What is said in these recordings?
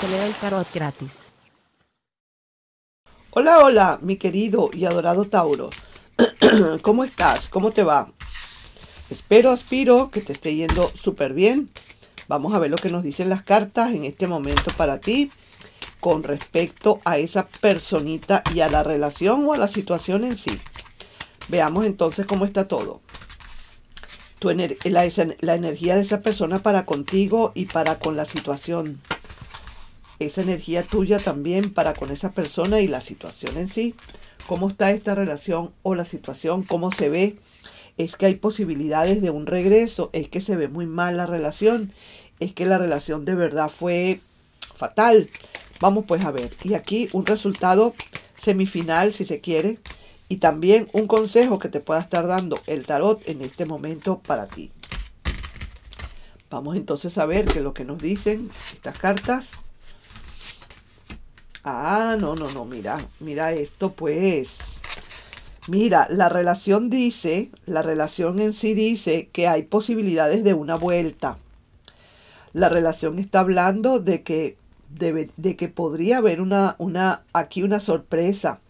te leo el tarot gratis. Hola, hola, mi querido y adorado Tauro. ¿Cómo estás? ¿Cómo te va? Espero, aspiro que te esté yendo súper bien. Vamos a ver lo que nos dicen las cartas en este momento para ti con respecto a esa personita y a la relación o a la situación en sí. Veamos entonces cómo está todo. Tu la energía de esa persona para contigo y para con la situación esa energía tuya también para con esa persona y la situación en sí. ¿Cómo está esta relación o la situación? ¿Cómo se ve? Es que hay posibilidades de un regreso, es que se ve muy mal la relación, es que la relación de verdad fue fatal. Vamos pues a ver. Y aquí un resultado semifinal, si se quiere, y también un consejo que te pueda estar dando el tarot en este momento para ti. Vamos entonces a ver qué es lo que nos dicen estas cartas. Ah, no, no, no, mira, mira esto pues. Mira, la relación dice, la relación en sí dice que hay posibilidades de una vuelta. La relación está hablando de que, de, que podría haber una, una, aquí una sorpresa,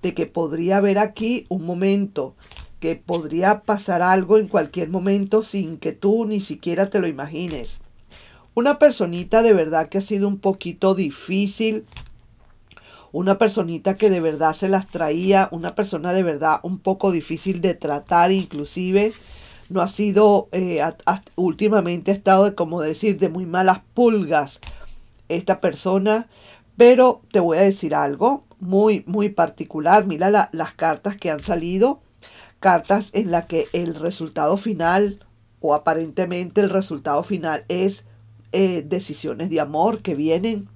de que podría haber aquí un momento, que podría pasar algo en cualquier momento sin que tú ni siquiera te lo imagines. Una personita de verdad que ha sido un poquito difícil una personita que de verdad se las traía, una persona de verdad un poco difícil de tratar inclusive, no ha sido, eh, últimamente ha estado, de, como decir, de muy malas pulgas esta persona, pero te voy a decir algo muy, muy particular, mira las cartas que han salido, cartas en las que el resultado final o aparentemente el resultado final es eh, decisiones de amor que vienen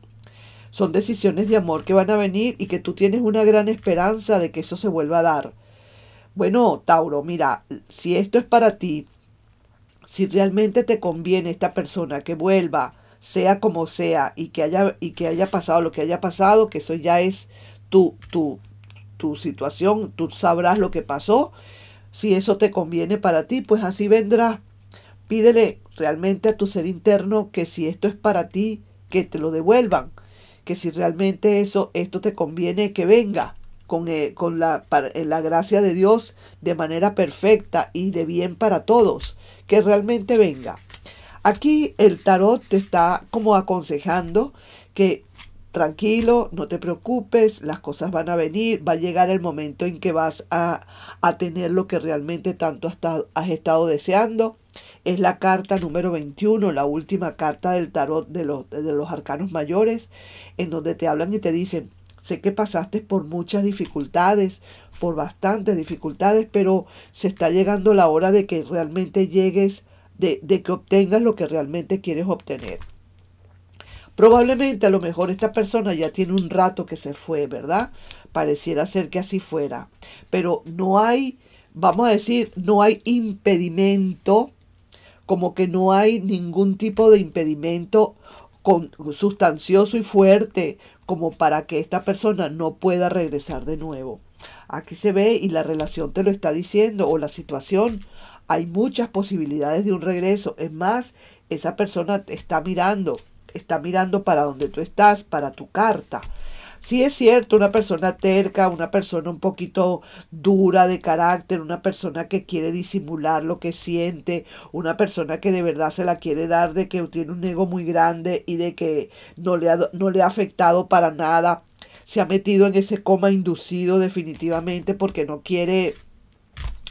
son decisiones de amor que van a venir y que tú tienes una gran esperanza de que eso se vuelva a dar. Bueno, Tauro, mira, si esto es para ti, si realmente te conviene esta persona que vuelva, sea como sea, y que haya, y que haya pasado lo que haya pasado, que eso ya es tu, tu, tu situación, tú sabrás lo que pasó. Si eso te conviene para ti, pues así vendrá Pídele realmente a tu ser interno que si esto es para ti, que te lo devuelvan si realmente eso, esto te conviene que venga con, eh, la, eh, la gracia de Dios de manera perfecta y de bien para todos, que realmente venga. Aquí el tarot te está como aconsejando que tranquilo, no te preocupes, las cosas van a venir, va a llegar el momento en que vas a, tener lo que realmente tanto has estado, deseando. Es la carta número 21, la última carta del tarot de los, de los arcanos mayores, en donde te hablan y te dicen, sé que pasaste por muchas dificultades, por bastantes dificultades, pero se está llegando la hora de que realmente llegues, de, de que obtengas lo que realmente quieres obtener. Probablemente a lo mejor esta persona ya tiene un rato que se fue, ¿verdad? Pareciera ser que así fuera. Pero no hay, vamos a decir, no hay impedimento, como que no hay ningún tipo de impedimento con, sustancioso y fuerte como para que esta persona no pueda regresar de nuevo. Aquí se ve y la relación te lo está diciendo o la situación. Hay muchas posibilidades de un regreso. Es más, esa persona te está mirando está mirando para donde tú estás, para tu carta. Sí es cierto, una persona terca, una persona un poquito dura de carácter, una persona que quiere disimular lo que siente, una persona que de verdad se la quiere dar de que tiene un ego muy grande y de que no le ha, no le ha afectado para nada. Se ha metido en ese coma inducido definitivamente porque no quiere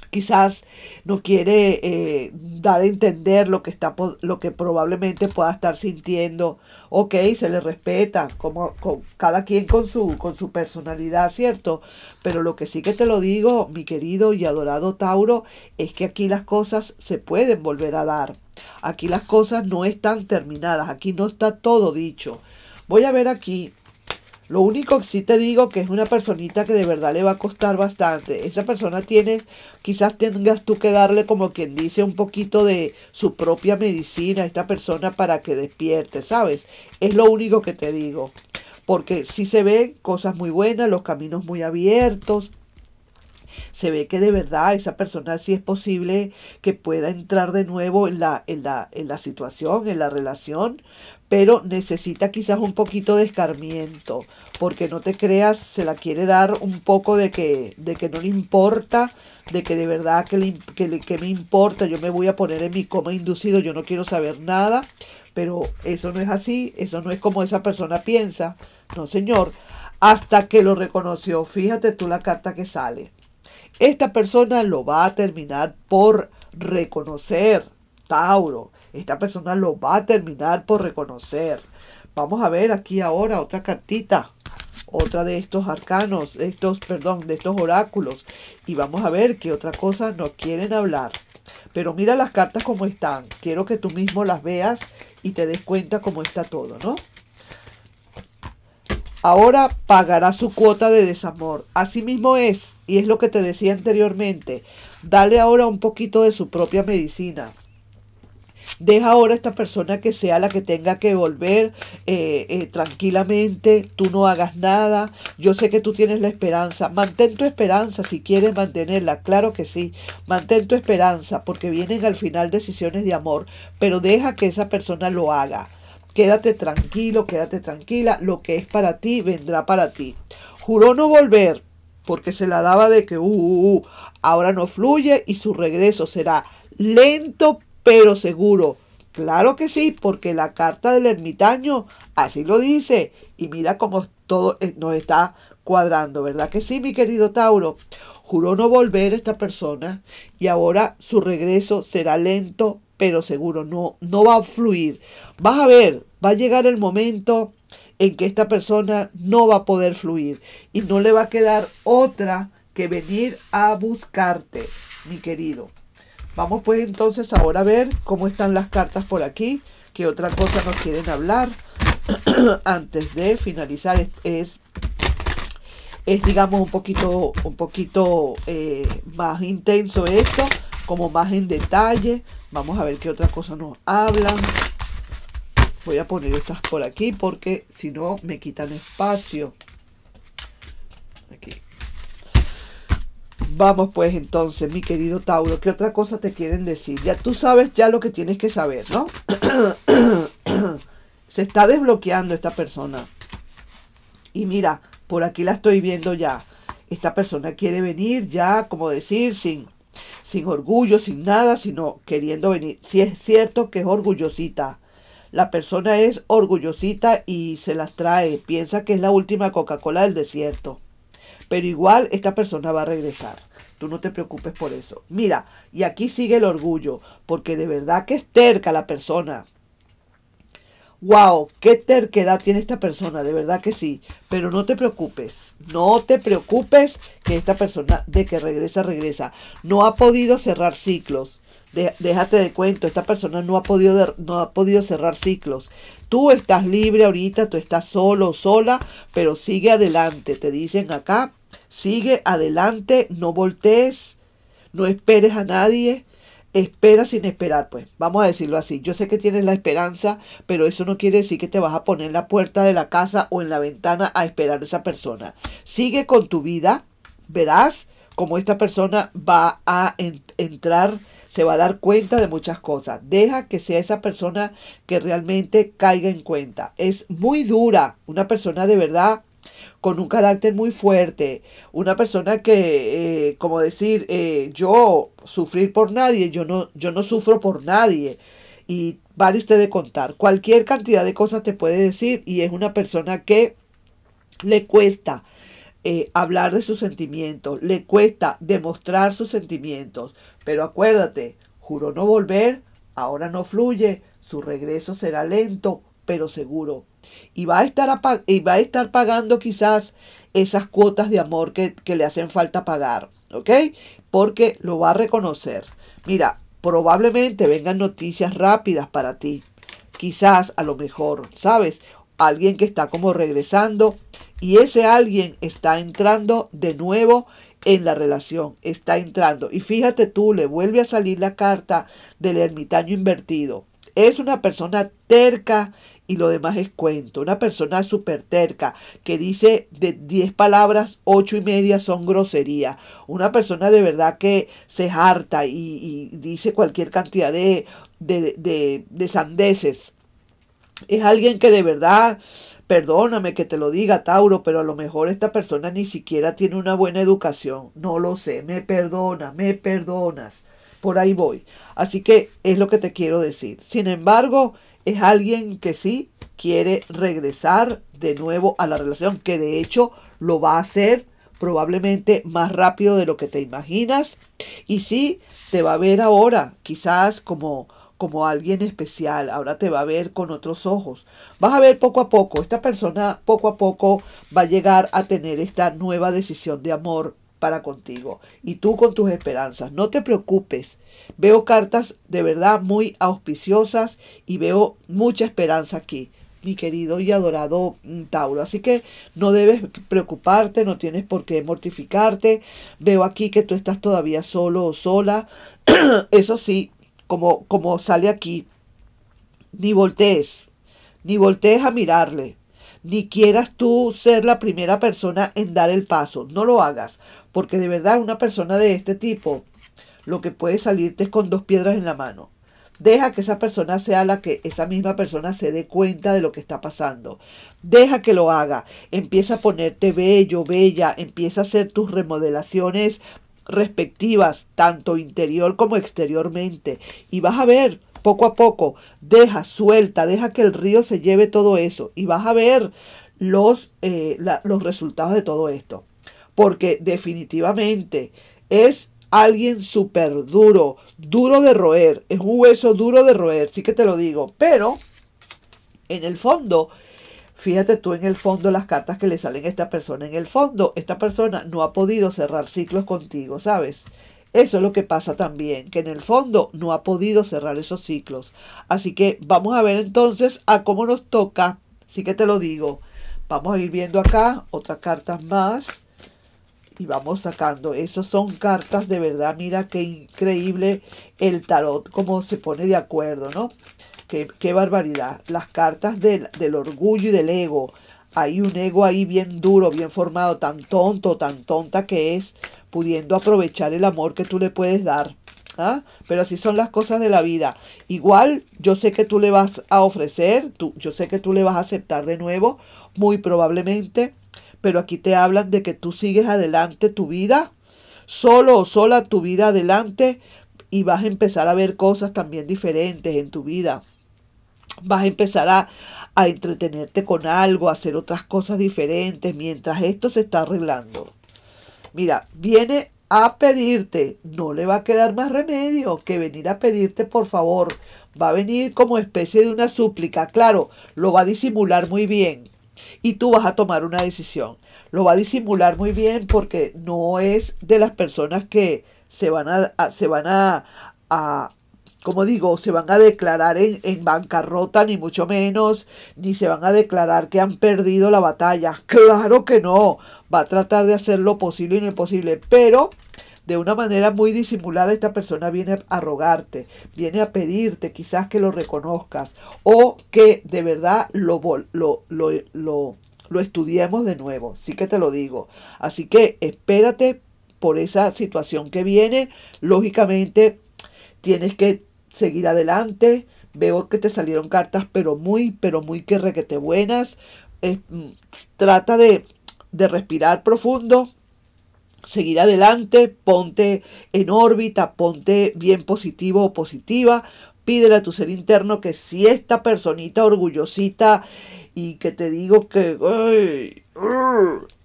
quizás no quiere eh, dar a entender lo que, está, lo que probablemente pueda estar sintiendo. Ok, se le respeta, como, cada quien con su, con su personalidad, ¿cierto? Pero lo que sí que te lo digo, mi querido y adorado Tauro, es que aquí las cosas se pueden volver a dar. Aquí las cosas no están terminadas, aquí no está todo dicho. Voy a ver aquí lo único que sí te digo que es una personita que de verdad le va a costar bastante. Esa persona tiene, quizás tengas tú que darle como quien dice un poquito de su propia medicina a esta persona para que despierte, ¿sabes? Es lo único que te digo. Porque sí se ven cosas muy buenas, los caminos muy abiertos, se ve que de verdad esa persona sí es posible que pueda entrar de nuevo en la, situación, en la relación, pero necesita quizás un poquito de escarmiento, porque no te creas, se la quiere dar un poco de que, de que no le importa, de que de verdad que, que, que me importa, yo me voy a poner en mi coma inducido, yo no quiero saber nada, pero eso no es así, eso no es como esa persona piensa, no señor, hasta que lo reconoció, fíjate tú la carta que sale. Esta persona lo va a terminar por reconocer, Tauro. Esta persona lo va a terminar por reconocer. Vamos a ver aquí ahora otra cartita. Otra de estos arcanos, de estos, perdón, de estos oráculos. Y vamos a ver qué otra cosa nos quieren hablar. Pero mira las cartas como están. Quiero que tú mismo las veas y te des cuenta cómo está todo, ¿no? Ahora pagará su cuota de desamor. Así mismo es, y es lo que te decía anteriormente. Dale ahora un poquito de su propia medicina. Deja ahora a esta persona que sea la que tenga que volver eh, eh, tranquilamente, tú no hagas nada, yo sé que tú tienes la esperanza, mantén tu esperanza si quieres mantenerla, claro que sí, mantén tu esperanza porque vienen al final decisiones de amor, pero deja que esa persona lo haga Quédate tranquilo, quédate tranquila, lo que es para ti vendrá para ti. Juró no volver porque se la daba de que uh, uh, uh, ahora no fluye y su regreso será lento pero seguro. Claro que sí, porque la carta del ermitaño así lo dice y mira cómo todo eh, nos está cuadrando, ¿verdad que sí, mi querido Tauro? Juró no volver esta persona y ahora su regreso será lento pero seguro no, no va a fluir. Vas a ver, va a llegar el momento en que esta persona no va a poder fluir y no le va a quedar otra que venir a buscarte, mi querido. Vamos pues entonces ahora a ver cómo están las cartas por aquí, qué otra cosa nos quieren hablar antes de finalizar. Es, es digamos un poquito, un poquito eh, más intenso esto como más en detalle. Vamos a ver qué otra cosa nos hablan. Voy a poner estas por aquí porque si no me quitan espacio. Aquí. Vamos pues entonces, mi querido Tauro, ¿qué otra cosa te quieren decir? Ya tú sabes ya lo que tienes que saber, ¿no? Se está desbloqueando esta persona. Y mira, por aquí la estoy viendo ya. Esta persona quiere venir ya, como decir, sin sin orgullo, sin nada, sino queriendo venir. Si es cierto que es orgullosita, la persona es orgullosita y se las trae, piensa que es la última Coca-Cola del desierto. Pero igual esta persona va a regresar. Tú no te preocupes por eso. Mira, y aquí sigue el orgullo, porque de verdad que es terca la persona wow, qué terquedad tiene esta persona, de verdad que sí. Pero no te preocupes, no te preocupes que esta persona de que regresa, regresa. No ha podido cerrar ciclos. déjate de cuento, esta persona no ha, podido no ha podido cerrar ciclos. Tú estás libre ahorita, tú estás solo, sola, pero sigue adelante, te dicen acá, sigue adelante, no voltees, no esperes a nadie, espera sin esperar, pues, vamos a decirlo así. Yo sé que tienes la esperanza, pero eso no quiere decir que te vas a poner en la puerta de la casa o en la ventana a esperar a esa persona. Sigue con tu vida, verás cómo esta persona va a entrar, se va a dar cuenta de muchas cosas. Deja que sea esa persona que realmente caiga en cuenta. Es muy dura, una persona de verdad con un carácter muy fuerte, una persona que, eh, como decir, eh, yo sufrir por nadie, yo no, yo no sufro por nadie. Y vale usted de contar, cualquier cantidad de cosas te puede decir y es una persona que le cuesta eh, hablar de sus sentimientos, le cuesta demostrar sus sentimientos. Pero acuérdate, juró no volver, ahora no fluye, su regreso será lento, pero seguro. Y va a estar, va a estar pagando quizás esas cuotas de amor que, que le hacen falta pagar, ¿ok? Porque lo va a reconocer. Mira, probablemente vengan noticias rápidas para ti. Quizás, a lo mejor, ¿sabes? Alguien que está como regresando y ese alguien está entrando de nuevo en la relación, está entrando. Y fíjate tú, le vuelve a salir la carta del ermitaño invertido. Es una persona terca y lo demás es cuento. Una persona súper terca que dice de 10 palabras, 8 y media son grosería. Una persona de verdad que se harta y, dice cualquier cantidad de, de, de, de sandeces. Es alguien que de verdad, perdóname que te lo diga, Tauro, pero a lo mejor esta persona ni siquiera tiene una buena educación. No lo sé, me perdona, me perdonas. Por ahí voy. Así que es lo que te quiero decir. Sin embargo, es alguien que sí quiere regresar de nuevo a la relación, que de hecho lo va a hacer probablemente más rápido de lo que te imaginas. Y sí, te va a ver ahora, quizás como como alguien especial, ahora te va a ver con otros ojos. Vas a ver poco a poco, esta persona poco a poco va a llegar a tener esta nueva decisión de amor para contigo y tú con tus esperanzas. No te preocupes. Veo cartas de verdad muy auspiciosas y veo mucha esperanza aquí, mi querido y adorado mm, Tauro. Así que no debes preocuparte, no tienes por qué mortificarte. Veo aquí que tú estás todavía solo o sola. Eso sí, como, como sale aquí, ni voltees, ni voltees a mirarle ni quieras tú ser la primera persona en dar el paso. No lo hagas, porque de verdad una persona de este tipo, lo que puede salirte es con dos piedras en la mano. Deja que esa persona sea la que esa misma persona se dé cuenta de lo que está pasando. Deja que lo haga. Empieza a ponerte bello, bella. Empieza a hacer tus remodelaciones respectivas, tanto interior como exteriormente. Y vas a ver poco a poco, deja, suelta, deja que el río se lleve todo eso y vas a ver los, eh, los resultados de todo esto. Porque definitivamente es alguien súper duro, duro de roer, es un hueso duro de roer, sí que te lo digo, pero en el fondo, fíjate tú en el fondo las cartas que le salen a esta persona, en el fondo esta persona no ha podido cerrar ciclos contigo, ¿sabes? Eso es lo que pasa también, que en el fondo no ha podido cerrar esos ciclos. Así que vamos a ver entonces a cómo nos toca. Así que te lo digo. Vamos a ir viendo acá otras cartas más y vamos sacando. Esas son cartas de verdad. Mira qué increíble el tarot, cómo se pone de acuerdo, ¿no? Qué, qué barbaridad. Las cartas del orgullo y del ego hay un ego ahí bien duro, bien formado, tan tonto, tan tonta que es, pudiendo aprovechar el amor que tú le puedes dar. ¿Ah? Pero así son las cosas de la vida. Igual yo sé que tú le vas a ofrecer, tú, yo sé que tú le vas a aceptar de nuevo, muy probablemente, pero aquí te hablan de que tú sigues adelante tu vida, solo o sola tu vida adelante y vas a empezar a ver cosas también diferentes en tu vida vas a empezar a, entretenerte con algo, a hacer otras cosas diferentes mientras esto se está arreglando. Mira, viene a pedirte, no le va a quedar más remedio que venir a pedirte por favor. Va a venir como especie de una súplica, claro, lo va a disimular muy bien y tú vas a tomar una decisión. Lo va a disimular muy bien porque no es de las personas que se van a, se van a, como digo, se van a declarar en, bancarrota, ni mucho menos, ni se van a declarar que han perdido la batalla. Claro que no, va a tratar de hacer lo posible y lo imposible, pero de una manera muy disimulada esta persona viene a rogarte, viene a pedirte quizás que lo reconozcas o que de verdad lo, lo, lo, lo estudiemos de nuevo, sí que te lo digo. Así que espérate por esa situación que viene, lógicamente tienes que seguir adelante. Veo que te salieron cartas, pero muy, pero muy que requete buenas. Mm, trata de, respirar profundo, seguir adelante, ponte en órbita, ponte bien positivo o positiva, pídele a tu ser interno que si esta personita orgullosita y que te digo que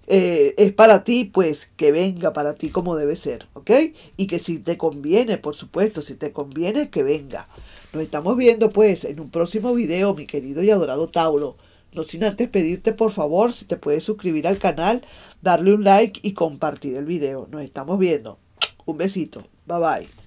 eh, es para ti, pues que venga para ti como debe ser, ¿ok? Y que si te conviene, por supuesto, si te conviene, que venga. Nos estamos viendo pues en un próximo video, mi querido y adorado Tauro. No sin antes pedirte por favor si te puedes suscribir al canal, darle un like y compartir el video. Nos estamos viendo. Un besito. Bye bye.